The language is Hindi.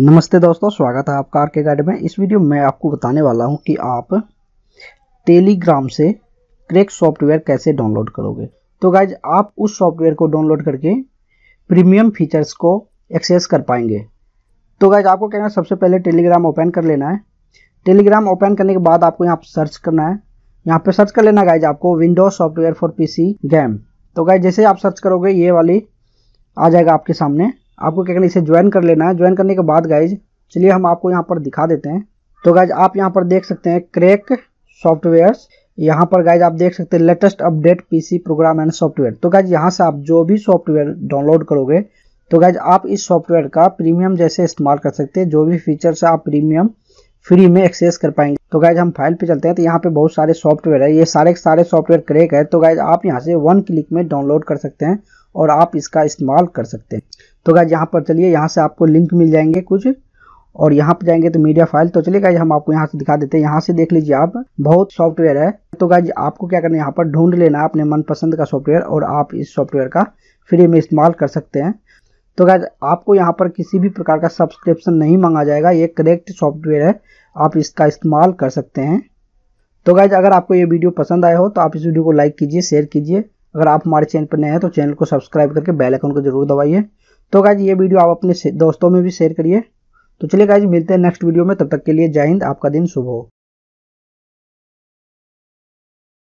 नमस्ते दोस्तों स्वागत है आपका आर के गाइड में इस वीडियो में आपको बताने वाला हूं कि आप टेलीग्राम से क्रेक सॉफ्टवेयर कैसे डाउनलोड करोगे तो गाइज आप उस सॉफ्टवेयर को डाउनलोड करके प्रीमियम फीचर्स को एक्सेस कर पाएंगे तो गाइज आपको कहना सबसे पहले टेलीग्राम ओपन कर लेना है टेलीग्राम ओपन करने के बाद आपको यहाँ पर सर्च करना है यहाँ पर सर्च कर लेना गाइज आपको Windows software for P game तो गाइज जैसे आप सर्च करोगे ये वाली आ जाएगा आपके सामने आपको क्या करना इसे ज्वाइन कर लेना है ज्वाइन करने के बाद गाइज चलिए हम आपको यहाँ पर दिखा देते हैं तो गाइज आप यहाँ पर देख सकते हैं क्रेक सॉफ्टवेयर यहाँ पर गाइज आप देख सकते हैं latest update PC program and software तो गाइज यहाँ से आप जो भी सॉफ्टवेयर डाउनलोड करोगे तो गाइज आप इस सॉफ्टवेयर का प्रीमियम जैसे इस्तेमाल कर सकते हैं जो भी फीचर्स आप प्रीमियम फ्री में एक्सेस कर पाएंगे तो गाइज हम फाइल पे चलते हैं तो यहाँ पे बहुत सारे सॉफ्टवेयर है ये सारे सारे सॉफ्टवेयर क्रेक है तो गाइज आप यहाँ से वन क्लिक में डाउनलोड कर सकते हैं और आप इसका इस्तेमाल कर सकते हैं तो गाइज यहाँ पर चलिए यहाँ से आपको लिंक मिल जाएंगे कुछ और यहाँ पर जाएंगे तो मीडिया फाइल तो चलिए गाइज हम आपको यहाँ से दिखा देते हैं यहाँ से देख लीजिए आप बहुत सॉफ्टवेयर है तो गाइज आपको क्या करना है यहाँ पर ढूंढ लेना अपने मनपसंद का सॉफ्टवेयर और आप इस सॉफ्टवेयर का फ्री में इस्तेमाल कर सकते हैं तो गैज आपको यहाँ पर किसी भी प्रकार का सब्सक्रिप्शन नहीं मांगा जाएगा ये करेक्ट सॉफ्टवेयर है आप इसका इस्तेमाल कर सकते हैं तो गैज अगर आपको ये वीडियो पसंद आया हो तो आप इस वीडियो को लाइक कीजिए शेयर कीजिए अगर आप हमारे चैनल पर नए हैं तो चैनल को सब्सक्राइब करके बेल आइकन को जरूर दबाइए तो गैज ये वीडियो आप अपने दोस्तों में भी शेयर करिए तो चलिए गाइज मिलते हैं नेक्स्ट वीडियो में तब तक के लिए जय हिंद आपका दिन शुभ हो